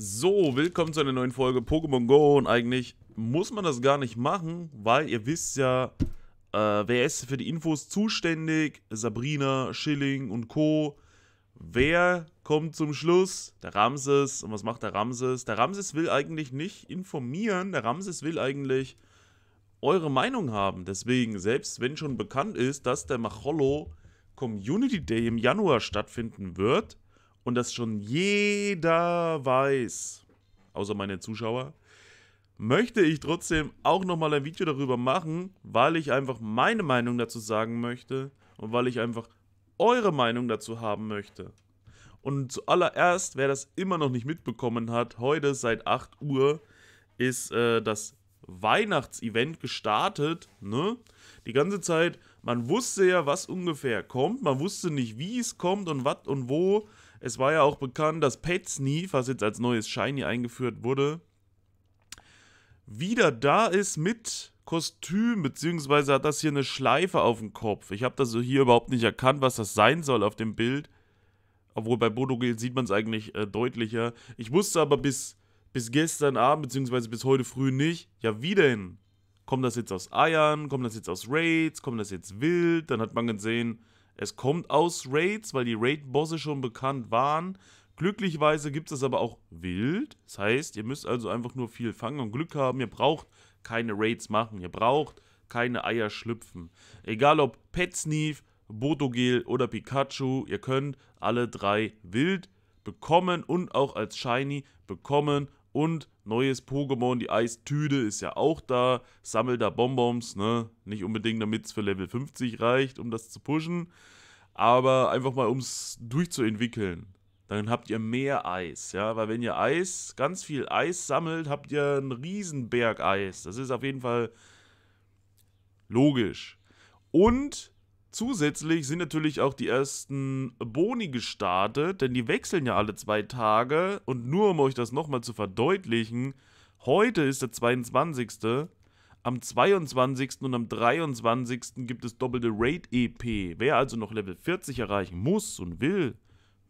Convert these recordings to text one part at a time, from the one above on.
So, willkommen zu einer neuen Folge Pokémon Go und eigentlich muss man das gar nicht machen, weil ihr wisst ja, äh, wer ist für die Infos zuständig? Sabrina, Schilling und Co. Wer kommt zum Schluss? Der Ramses. Und was macht der Ramses? Der Ramses will eigentlich nicht informieren, der Ramses will eigentlich eure Meinung haben. Deswegen, selbst wenn schon bekannt ist, dass der Macholo Community Day im Januar stattfinden wird, und das schon jeder weiß, außer meine Zuschauer, möchte ich trotzdem auch nochmal ein Video darüber machen, weil ich einfach meine Meinung dazu sagen möchte und weil ich einfach eure Meinung dazu haben möchte. Und zuallererst, wer das immer noch nicht mitbekommen hat, heute seit 8 Uhr ist äh, das Weihnachtsevent gestartet. Ne? Die ganze Zeit, man wusste ja, was ungefähr kommt, man wusste nicht, wie es kommt und was und wo. Es war ja auch bekannt, dass Pet Sneef, was jetzt als neues Shiny eingeführt wurde, wieder da ist mit Kostüm, beziehungsweise hat das hier eine Schleife auf dem Kopf. Ich habe das hier überhaupt nicht erkannt, was das sein soll auf dem Bild. Obwohl bei Bodogel sieht man es eigentlich äh, deutlicher. Ich wusste aber bis, bis gestern Abend, beziehungsweise bis heute früh nicht, ja wie denn? Kommt das jetzt aus Eiern? Kommt das jetzt aus Raids? Kommt das jetzt wild? Dann hat man gesehen, es kommt aus Raids, weil die Raid-Bosse schon bekannt waren. Glücklicherweise gibt es aber auch wild. Das heißt, ihr müsst also einfach nur viel fangen und Glück haben. Ihr braucht keine Raids machen. Ihr braucht keine Eier schlüpfen. Egal ob Pet Botogel oder Pikachu, ihr könnt alle drei wild bekommen und auch als Shiny bekommen und neues Pokémon, die Eistüde ist ja auch da. Sammelt da Bonbons, ne? Nicht unbedingt, damit es für Level 50 reicht, um das zu pushen. Aber einfach mal, um es durchzuentwickeln. Dann habt ihr mehr Eis, ja? Weil wenn ihr Eis, ganz viel Eis sammelt, habt ihr einen Riesenberg Eis. Das ist auf jeden Fall logisch. Und Zusätzlich sind natürlich auch die ersten Boni gestartet, denn die wechseln ja alle zwei Tage. Und nur um euch das nochmal zu verdeutlichen, heute ist der 22. Am 22. und am 23. gibt es doppelte Raid-EP. Wer also noch Level 40 erreichen muss und will,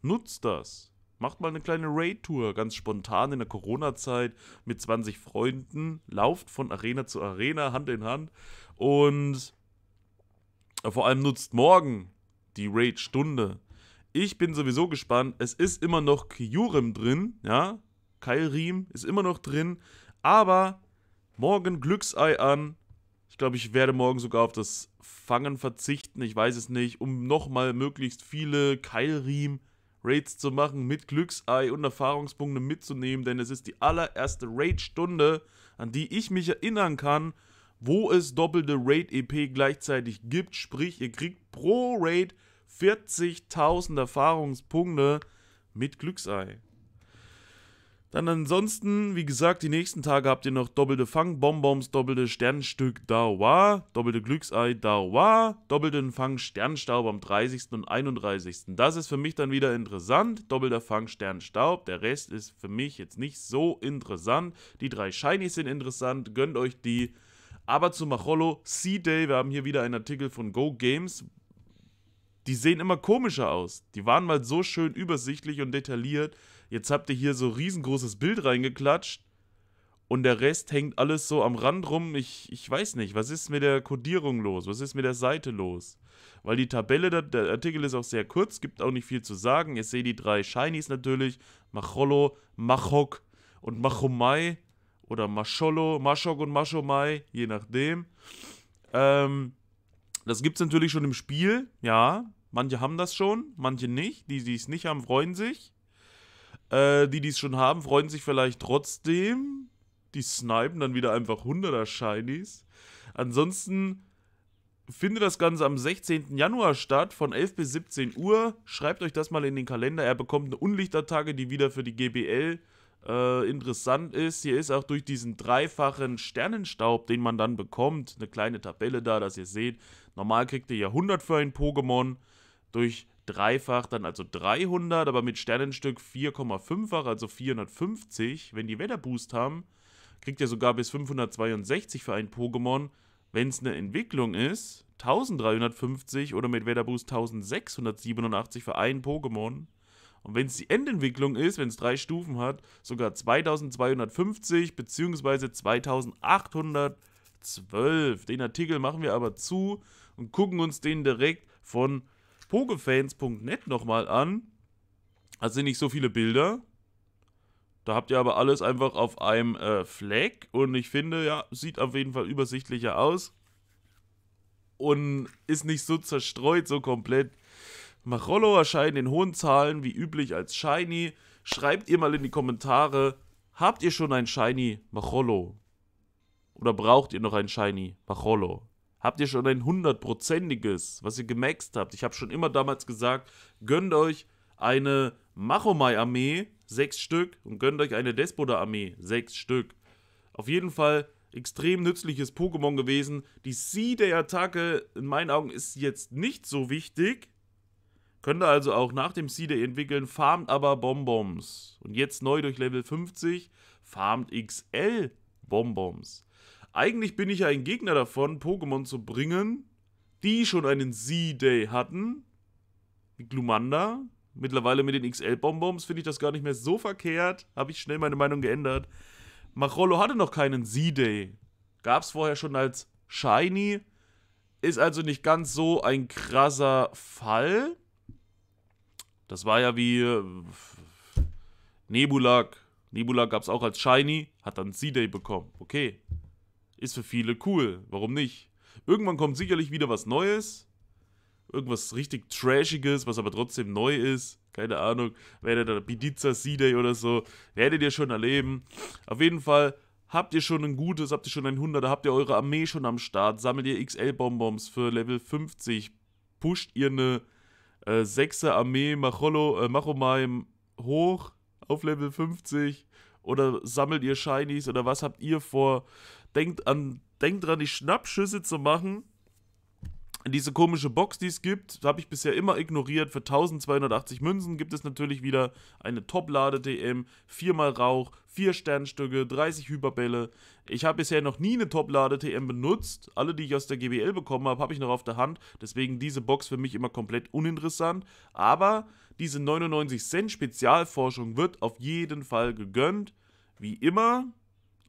nutzt das. Macht mal eine kleine Raid-Tour, ganz spontan in der Corona-Zeit mit 20 Freunden. Lauft von Arena zu Arena, Hand in Hand. Und vor allem nutzt morgen die Raid-Stunde. Ich bin sowieso gespannt. Es ist immer noch Kyurem drin, ja. Keilriem ist immer noch drin. Aber morgen Glücksei an. Ich glaube, ich werde morgen sogar auf das Fangen verzichten. Ich weiß es nicht. Um nochmal möglichst viele Keilriem Raids zu machen, mit Glücksei und Erfahrungspunkte mitzunehmen, denn es ist die allererste Raid-Stunde, an die ich mich erinnern kann, wo es doppelte Raid-EP gleichzeitig gibt. Sprich, ihr kriegt pro Raid 40.000 Erfahrungspunkte mit Glücksei. Dann ansonsten, wie gesagt, die nächsten Tage habt ihr noch doppelte Fangbonbons, doppelte Sternstück Dawa, doppelte Glücksei Dawa, doppelten Fang Sternstaub am 30. und 31. Das ist für mich dann wieder interessant. Doppelter Fang Sternstaub, der Rest ist für mich jetzt nicht so interessant. Die drei Shinies sind interessant, gönnt euch die. Aber zu Macholo, C-Day, wir haben hier wieder einen Artikel von Go Games. Die sehen immer komischer aus. Die waren mal so schön übersichtlich und detailliert. Jetzt habt ihr hier so riesengroßes Bild reingeklatscht und der Rest hängt alles so am Rand rum. Ich, ich weiß nicht, was ist mit der Codierung los? Was ist mit der Seite los? Weil die Tabelle, der, der Artikel ist auch sehr kurz, gibt auch nicht viel zu sagen. Ihr seht die drei Shinies natürlich: Macholo, Machok und Machomai oder Mascholo, Maschok und Maschomai, je nachdem. Ähm, das gibt es natürlich schon im Spiel, ja. Manche haben das schon, manche nicht. Die, die es nicht haben, freuen sich. Äh, die, die es schon haben, freuen sich vielleicht trotzdem. Die snipen dann wieder einfach 100er Shinies. Ansonsten findet das Ganze am 16. Januar statt, von 11 bis 17 Uhr. Schreibt euch das mal in den Kalender. Er bekommt eine Unlichtertage, die wieder für die GBL äh, interessant ist, hier ist auch durch diesen dreifachen Sternenstaub, den man dann bekommt, eine kleine Tabelle da, dass ihr seht, normal kriegt ihr ja 100 für ein Pokémon, durch dreifach dann also 300, aber mit Sternenstück 4,5-fach, also 450, wenn die Wetterboost haben, kriegt ihr sogar bis 562 für ein Pokémon, wenn es eine Entwicklung ist, 1350 oder mit Wetterboost 1687 für ein Pokémon. Und wenn es die Endentwicklung ist, wenn es drei Stufen hat, sogar 2250 bzw. 2812. Den Artikel machen wir aber zu und gucken uns den direkt von pokefans.net nochmal an. Also sind nicht so viele Bilder. Da habt ihr aber alles einfach auf einem äh, Fleck und ich finde, ja, sieht auf jeden Fall übersichtlicher aus und ist nicht so zerstreut, so komplett Macholo erscheinen in hohen Zahlen wie üblich als Shiny. Schreibt ihr mal in die Kommentare, habt ihr schon ein Shiny Macholo? Oder braucht ihr noch ein Shiny Macholo? Habt ihr schon ein hundertprozentiges, was ihr gemaxt habt? Ich habe schon immer damals gesagt, gönnt euch eine Machomai-Armee, sechs Stück, und gönnt euch eine Despoda-Armee, sechs Stück. Auf jeden Fall extrem nützliches Pokémon gewesen. Die Sea der Attacke in meinen Augen ist jetzt nicht so wichtig, könnte also auch nach dem Seeder entwickeln, farmt aber Bonbons. Und jetzt neu durch Level 50, farmt XL Bonbons. Eigentlich bin ich ja ein Gegner davon, Pokémon zu bringen, die schon einen Z-Day hatten. Mit Glumanda. Mittlerweile mit den XL-Bonbons finde ich das gar nicht mehr so verkehrt. Habe ich schnell meine Meinung geändert. Machrollo hatte noch keinen Z-Day. Gab es vorher schon als Shiny. Ist also nicht ganz so ein krasser Fall. Das war ja wie äh, Nebulak. gab es auch als Shiny, hat dann C-Day bekommen. Okay. Ist für viele cool. Warum nicht? Irgendwann kommt sicherlich wieder was Neues. Irgendwas richtig Trashiges, was aber trotzdem neu ist. Keine Ahnung. Werdet ihr da Pizza C-Day oder so. Werdet ihr schon erleben. Auf jeden Fall habt ihr schon ein gutes, habt ihr schon ein 100er, habt ihr eure Armee schon am Start. Sammelt ihr XL-Bonbons für Level 50. Pusht ihr eine äh, 6. Armee Macholo, äh, Machomai hoch auf Level 50 oder sammelt ihr Shinies oder was habt ihr vor? Denkt an denkt dran, die Schnappschüsse zu machen diese komische Box, die es gibt, habe ich bisher immer ignoriert. Für 1280 Münzen gibt es natürlich wieder eine Top-Lade-DM, viermal Rauch, vier Sternstücke, 30 Hyperbälle. Ich habe bisher noch nie eine Top-Lade-TM benutzt. Alle, die ich aus der GBL bekommen habe, habe ich noch auf der Hand. Deswegen diese Box für mich immer komplett uninteressant. Aber diese 99 Cent Spezialforschung wird auf jeden Fall gegönnt. Wie immer,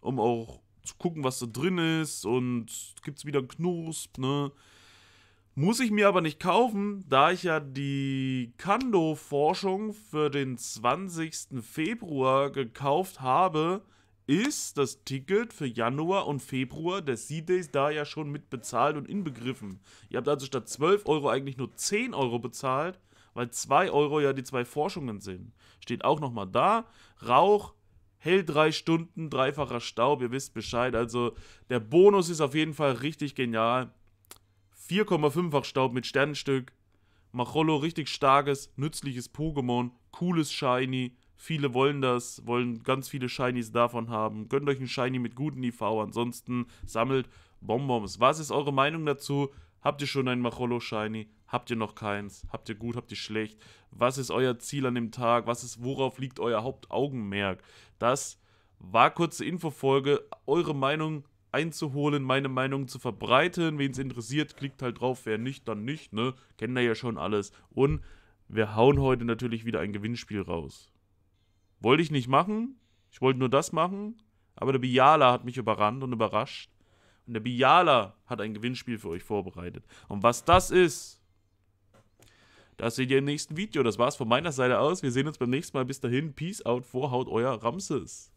um auch zu gucken, was da drin ist. Und gibt es wieder einen Knusp, ne? Muss ich mir aber nicht kaufen, da ich ja die Kando-Forschung für den 20. Februar gekauft habe, ist das Ticket für Januar und Februar der C-Days da ja schon mit bezahlt und inbegriffen. Ihr habt also statt 12 Euro eigentlich nur 10 Euro bezahlt, weil 2 Euro ja die zwei Forschungen sind. Steht auch nochmal da. Rauch hell 3 Stunden, dreifacher Staub, ihr wisst Bescheid. Also der Bonus ist auf jeden Fall richtig genial. 4,5-fach Staub mit Sternenstück. Macholo, richtig starkes, nützliches Pokémon. Cooles Shiny. Viele wollen das, wollen ganz viele Shinies davon haben. Gönnt euch ein Shiny mit gutem IV. Ansonsten sammelt Bonbons. Was ist eure Meinung dazu? Habt ihr schon ein Macholo Shiny? Habt ihr noch keins? Habt ihr gut? Habt ihr schlecht? Was ist euer Ziel an dem Tag? Was ist, worauf liegt euer Hauptaugenmerk? Das war kurze Infofolge. Eure Meinung einzuholen, meine Meinung zu verbreiten. Wen es interessiert, klickt halt drauf. Wer nicht, dann nicht, ne? Kennen da ja schon alles. Und wir hauen heute natürlich wieder ein Gewinnspiel raus. Wollte ich nicht machen. Ich wollte nur das machen. Aber der Biala hat mich überrannt und überrascht. Und der Biala hat ein Gewinnspiel für euch vorbereitet. Und was das ist, das seht ihr im nächsten Video. Das war's von meiner Seite aus. Wir sehen uns beim nächsten Mal. Bis dahin. Peace out. Vorhaut euer Ramses.